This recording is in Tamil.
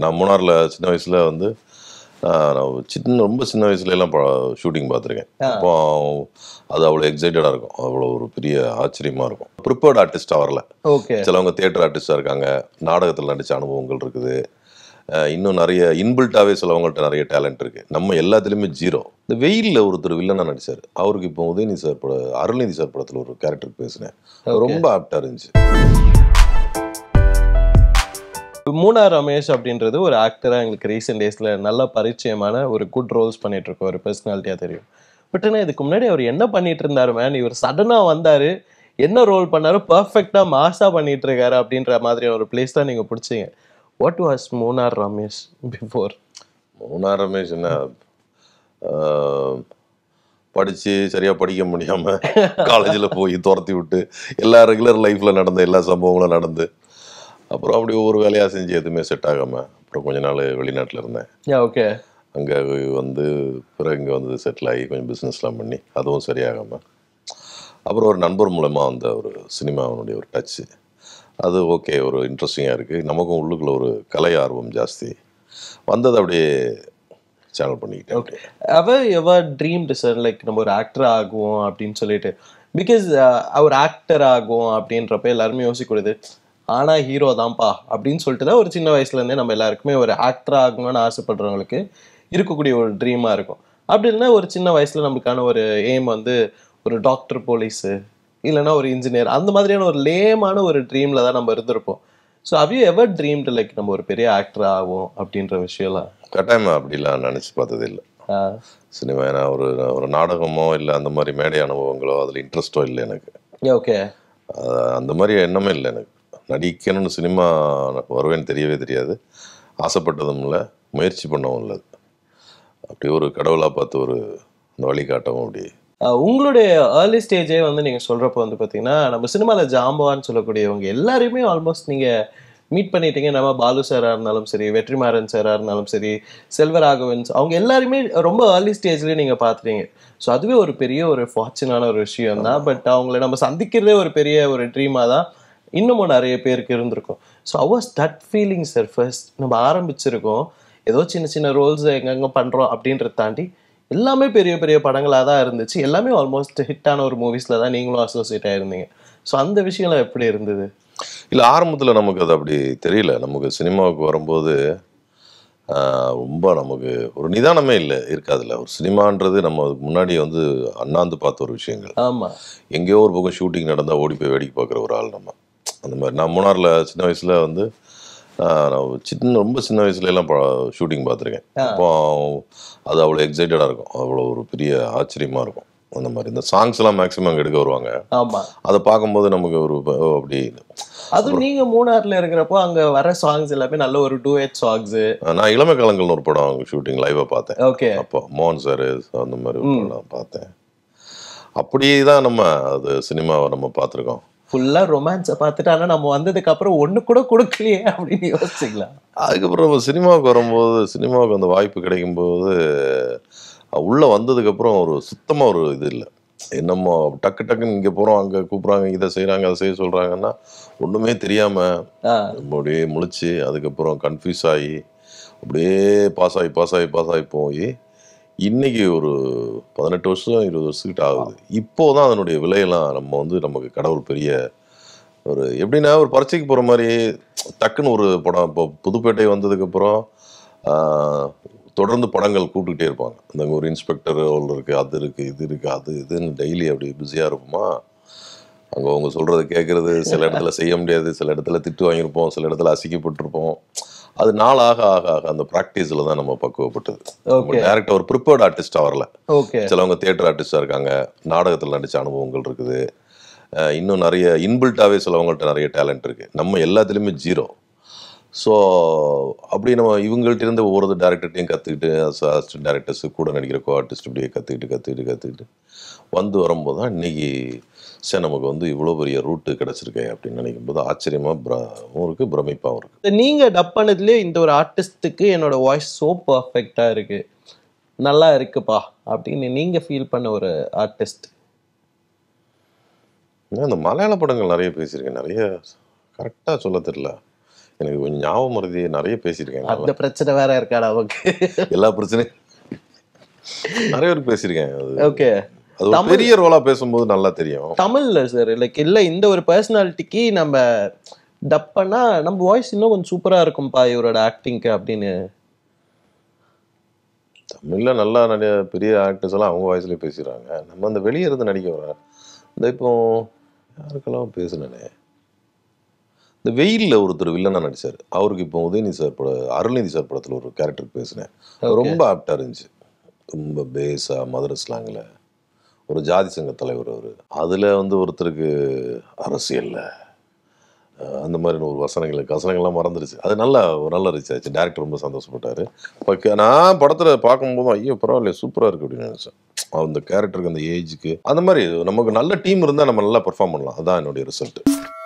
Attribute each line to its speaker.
Speaker 1: நான் மூணாரில் சின்ன வயசில் வந்து சின்ன ரொம்ப சின்ன எல்லாம் ஷூட்டிங் பார்த்துருக்கேன் அப்போ அது அவ்வளோ எக்ஸைட்டடாக இருக்கும் அவ்வளோ ஒரு பெரிய ஆச்சரியமாக இருக்கும் ப்ரிப்பேர்ட் ஆர்டிஸ்டாக வரல சிலவங்க தேட்டர் ஆர்டிஸ்டாக இருக்காங்க நாடகத்தில் நடித்த அனுபவங்கள் இருக்குது இன்னும் நிறைய இன்பில்ட்டாகவே சிலவங்கள்ட்ட நிறைய டேலண்ட் இருக்குது நம்ம எல்லாத்துலேயுமே ஜீரோ இந்த வெயிலில் ஒருத்தர் வில்லனாக நடித்தார் அவருக்கு இப்போ உதயநிதி சார் பட அருள்நிதி சார் படத்தில் ஒரு கேரக்டர் பேசினேன் ரொம்ப ஆப்டாக இருந்துச்சு
Speaker 2: இப்போ மூணா ரமேஷ் அப்படின்றது ஒரு ஆக்டராக எங்களுக்கு ரீசெண்ட் டேஸில் நல்லா பரிச்சயமான ஒரு குட் ரோல்ஸ் பண்ணிட்டு இருக்கோம் ஒரு பர்சனாலிட்டியாக தெரியும் பட் ஆனால் இதுக்கு முன்னாடி அவர் என்ன பண்ணிட்டு இருந்தார் மேன் இவர் சடனாக வந்தார் என்ன ரோல் பண்ணாரோ பர்ஃபெக்டாக மாசாக பண்ணிட்டு இருக்காரு அப்படின்ற மாதிரியான ஒரு பிளேஸ் தான் நீங்கள் பிடிச்சிங்க what was Munnar Ramesh before
Speaker 1: Munnar Ramesh என்ன படித்து சரியாக படிக்க முடியாமல் காலேஜில் போய் துரத்தி விட்டு எல்லா ரெகுலர் லைஃப்பில் நடந்த எல்லா சம்பவங்களும் நடந்து அப்புறம் அப்படி ஒவ்வொரு வேலையாக செஞ்சு எதுவுமே செட் ஆகாமல் அப்புறம் கொஞ்ச நாள் வெளிநாட்டில் இருந்தேன் ஓகே அங்கே வந்து பிறகு இங்கே வந்து செட்டில் ஆகி கொஞ்சம் பிஸ்னஸ்லாம் பண்ணி அதுவும் சரியாகாமல் அப்புறம் ஒரு நண்பர் மூலமாக வந்த ஒரு சினிமாவினுடைய ஒரு டச்சு அது ஓகே ஒரு இன்ட்ரெஸ்டிங்காக இருக்குது நமக்கும் உள்ளுக்குள்ள ஒரு கலை ஆர்வம் ஜாஸ்தி வந்தது அப்படியே சேனல் பண்ணிக்கிட்டேன்
Speaker 2: ஓகே அவர் எவர் ட்ரீம் லைக் நம்ம ஒரு ஆக்டர் ஆகுவோம் அப்படின்னு சொல்லிட்டு பிகாஸ் uh, அவர் ஆக்டர் ஆகும் அப்படின்றப்ப எல்லாருமே யோசிக்கக்கூடாது ஆனா ஹீரோ தான்ப்பா அப்படின்னு சொல்லிட்டு தான் ஒரு சின்ன வயசுலேருந்தே நம்ம எல்லாருக்குமே ஒரு ஆக்டர் ஆகணும்னு ஆசைப்படுறவங்களுக்கு இருக்கக்கூடிய ஒரு ட்ரீமாக இருக்கும் அப்படி இல்லைனா ஒரு சின்ன வயசில் நமக்கான ஒரு எய்ம் வந்து ஒரு டாக்டர் போலீஸு இல்லைன்னா ஒரு இன்ஜினியர் அந்த மாதிரியான ஒரு லேமான ஒரு ட்ரீமில் தான் நம்ம இருந்திருப்போம் ஸோ அவ் யூ எவர் ட்ரீம் லைக் நம்ம ஒரு பெரிய ஆக்டர் ஆகும்
Speaker 1: அப்படின்ற விஷயம்லாம் கட்டாயமாக அப்படிலாம் நினச்சி பார்த்தது இல்லை சினிமா ஏன்னா ஒரு ஒரு நாடகமோ இல்லை அந்த மாதிரி மேடை அனுபவங்களோ அதில் இன்ட்ரெஸ்ட்டோ இல்லை எனக்கு ஓகே அந்த மாதிரி எண்ணமே இல்லை எனக்கு நடிக்கணும்னு சினிமா வருவேன்னு தெரியவே தெரியாது ஆசைப்பட்டதும் இல்லை முயற்சி பண்ணவும் இல்லை அப்படி ஒரு கடவுளாக பார்த்து ஒரு அந்த வழிகாட்டவும் அப்படி
Speaker 2: உங்களுடைய ஏர்லி ஸ்டேஜே வந்து நீங்கள் சொல்கிறப்போ வந்து பார்த்தீங்கன்னா நம்ம சினிமாவில் ஜாம்பவான்னு சொல்லக்கூடியவங்க எல்லாருமே ஆல்மோஸ்ட் நீங்கள் மீட் பண்ணிட்டீங்க நம்ம பாலு சாராக இருந்தாலும் சரி வெற்றிமாறன் சாராக இருந்தாலும் சரி செல்வராகவன்ஸ் அவங்க எல்லாருமே ரொம்ப ஏர்லி ஸ்டேஜ்லேயே நீங்கள் பார்த்துட்டீங்க ஸோ அதுவே ஒரு பெரிய ஒரு ஃபார்ச்சுனான ஒரு விஷயம் தான் பட் அவங்கள நம்ம சந்திக்கிறதே ஒரு பெரிய ஒரு ட்ரீமாக தான் இன்னமும் நிறைய பேருக்கு இருந்திருக்கும் ஸோ அவர் தட் ஃபீலிங் சார் ஃபர்ஸ்ட் நம்ம ஆரம்பிச்சிருக்கோம் ஏதோ சின்ன சின்ன ரோல்ஸ் எங்கெங்கே பண்ணுறோம் அப்படின்றத தாண்டி எல்லாமே பெரிய பெரிய படங்களாக தான் இருந்துச்சு எல்லாமே ஆல்மோஸ்ட் ஹிட்டான ஒரு மூவிஸில் தான் நீங்களும் அசோசியேட் ஆகிருந்தீங்க ஸோ அந்த விஷயம்லாம் எப்படி இருந்தது
Speaker 1: இல்லை ஆரம்பத்தில் நமக்கு அது அப்படி தெரியல நமக்கு சினிமாவுக்கு வரும்போது ரொம்ப நமக்கு ஒரு நிதானமே இல்லை இருக்காதுல்ல ஒரு சினிமான்றது நம்ம முன்னாடி வந்து அண்ணாந்து பார்த்த ஒரு விஷயங்கள் ஆமாம் எங்கேயோ ஒரு பக்கம் ஷூட்டிங் நடந்தால் ஓடி போய் வேடிக்கை பார்க்குற ஒரு ஆள் நம்ம அந்த மாதிரி நான் மூணாரில் சின்ன வயசில் வந்து நான் சின்ன ரொம்ப சின்ன வயசுலலாம் ஷூட்டிங் பார்த்துருக்கேன் அப்போ அது அவ்வளோ எக்ஸைட்டடாக இருக்கும் அவ்வளோ ஒரு பெரிய ஆச்சரியமாக இருக்கும் அந்த மாதிரி இந்த சாங்ஸ் எல்லாம் மேக்ஸிமம் அங்கே எடுக்க வருவாங்க அதை பார்க்கும்போது நமக்கு ஒரு அப்படி
Speaker 2: அதுவும் நீங்க மூணார்ல இருக்கிறப்போ அங்க வர சாங்ஸ் எல்லாமே நல்ல ஒரு டூ ஹெட் சாங்ஸ்
Speaker 1: நான் இளமை காலங்கள்னு ஒரு படம் ஷூட்டிங் லைவா பார்த்தேன் ஓகே அப்போ மோகன் சார் அந்த மாதிரி பார்த்தேன் அப்படியே தான் நம்ம அது சினிமாவை நம்ம பார்த்துருக்கோம் ஃபுல்லாக
Speaker 2: ரொமான்ஸை பார்த்துட்டு ஆனால் நம்ம வந்ததுக்கப்புறம் ஒன்று கூட கொடுக்கலையே அப்படின்னு யோசிச்சிங்களா
Speaker 1: அதுக்கப்புறம் நம்ம சினிமாவுக்கு வரும்போது சினிமாவுக்கு அந்த வாய்ப்பு கிடைக்கும்போது உள்ளே வந்ததுக்கப்புறம் ஒரு சுத்தமாக ஒரு இது இல்லை என்னமோ டக்கு டக்குன்னு இங்கே போகிறோம் அங்கே கூப்பிட்றாங்க இதை செய்கிறாங்க அதை செய்ய சொல்கிறாங்கன்னா ஒன்றுமே தெரியாமல் அப்படியே முழிச்சு அதுக்கப்புறம் கன்ஃபியூஸ் ஆகி அப்படியே பாஸ் ஆகி பாஸ் ஆகி பாஸ் ஆகி போய் இன்னைக்கு ஒரு பதினெட்டு வருஷம் இருபது வருஷத்துக்கிட்ட ஆகுது இப்போ தான் அதனுடைய விலையெல்லாம் நம்ம வந்து நமக்கு கடவுள் பெரிய ஒரு எப்படின்னா ஒரு பரீட்சைக்கு போகிற மாதிரி டக்குன்னு ஒரு படம் இப்போ புதுப்பேட்டை வந்ததுக்கப்புறம் தொடர்ந்து படங்கள் கூப்பிட்டுக்கிட்டே இருப்பாங்க இந்த ஒரு இன்ஸ்பெக்டர் ஒன்று இருக்குது அது இருக்குது இது இருக்குது அது இதுன்னு டெய்லி அப்படி பிஸியாக இருப்போமா அங்கே அவங்க சொல்கிறத கேட்குறது சில இடத்துல செய்ய முடியாது சில இடத்துல திட்டு வாங்கியிருப்போம் சில இடத்துல அசிக்கப்பட்டிருப்போம் அது நாளாக ஆக ஆக அந்த ப்ராக்டிஸில் தான் நம்ம பக்குவப்பட்டது டேரக்டாக ஒரு ப்ரிப்பேர்ட் ஆர்டிஸ்டாக வரல சிலவங்க தேட்டர் ஆர்டிஸ்டாக இருக்காங்க நாடகத்தில் நடித்த அனுபவங்கள் இருக்குது இன்னும் நிறைய இன்பில்ட்டாகவே சிலவங்கள்ட்ட நிறைய டேலண்ட் இருக்குது நம்ம எல்லாத்துலேயுமே ஜீரோ ஸோ அப்படி நம்ம இவங்கள்ட்ட இருந்து ஒவ்வொரு டேரக்டர்ட்டையும் கற்றுக்கிட்டு அசிஸ்டன்ட் டேரக்டர்ஸு கூட நடிக்கிற கோ ஆர்டிஸ்ட் இப்படியே கற்றுக்கிட்டு கற்றுக்கிட்டு கற்றுக்கிட்டு வந்து வரும்போது தான் இன்றைக்கி சரி நமக்கு வந்து இவ்வளோ பெரிய ரூட்டு கிடச்சிருக்கு அப்படின்னு நினைக்கும் போது பிரமும் இருக்குது பிரமிப்பாகவும்
Speaker 2: இருக்குது நீங்கள் டப் பண்ணதுலேயே இந்த ஒரு ஆர்டிஸ்ட்டுக்கு என்னோட வாய்ஸ் ஸோ பர்ஃபெக்டாக இருக்குது நல்லா இருக்குப்பா அப்படின்னு நீங்கள் ஃபீல் பண்ண ஒரு ஆர்டிஸ்ட்
Speaker 1: இந்த மலையாள படங்கள் நிறைய பேசியிருக்கேன் நிறைய கரெக்டாக சொல்ல தெரியல எனக்கு கொஞ்சம் ஞாபகம் மருதி நிறைய பேசியிருக்கேன் அந்த
Speaker 2: பிரச்சனை வேற இருக்காடா அவங்க
Speaker 1: எல்லா பிரச்சனையும் நிறைய பேர் பேசியிருக்கேன் ஓகே பெரிய ரோலா பேசும்போது நல்லா தெரியும்
Speaker 2: தமிழ்ல சார் லைக் இல்ல இந்த ஒரு பர்சனாலிட்டிக்கு நம்ம டப்பனா நம்ம வாய்ஸ் இன்னும் கொஞ்சம் சூப்பரா இருக்கும்ப்பா இவரோட ஆக்டிங்க்கு அப்படின்னு
Speaker 1: தமிழ்ல நல்லா நிறைய பெரிய ஆக்டர்ஸ் எல்லாம் அவங்க வாய்ஸ்ல பேசுறாங்க நம்ம அந்த வெளியே இருந்து நடிக்க வர இந்த இப்போ யாருக்கெல்லாம் பேசுனே இந்த வெயிலில் ஒருத்தர் வில்லனா நடிச்சார் அவருக்கு இப்போ உதயநிதி சார் பட அருள்நிதி சார் படத்தில் ஒரு கேரக்டர் பேசினேன் ரொம்ப ஆப்டாக இருந்துச்சு ரொம்ப பேஸாக மதுரை ஸ்லாங்கில் ஒரு ஜாதி சங்க தலைவர் அவர் அதில் வந்து ஒருத்தருக்கு அரசியலில் அந்த மாதிரி ஒரு வசனங்களுக்கு வசனங்கள்லாம் மறந்துருச்சு அது நல்லா ஒரு நல்ல ரீச் ஆச்சு டேரக்டர் ரொம்ப சந்தோஷப்பட்டார் ஓகே நான் படத்தில் பார்க்கும்போது ஐயோ பரவாயில்ல சூப்பராக இருக்குது அப்படின்னு நினச்சேன் அந்த கேரக்டருக்கு அந்த ஏஜுக்கு அந்த மாதிரி நமக்கு நல்ல டீம் இருந்தால் நம்ம நல்லா பெர்ஃபார்ம் பண்ணலாம் அதுதான் என்னுடைய ரிசல்ட்டு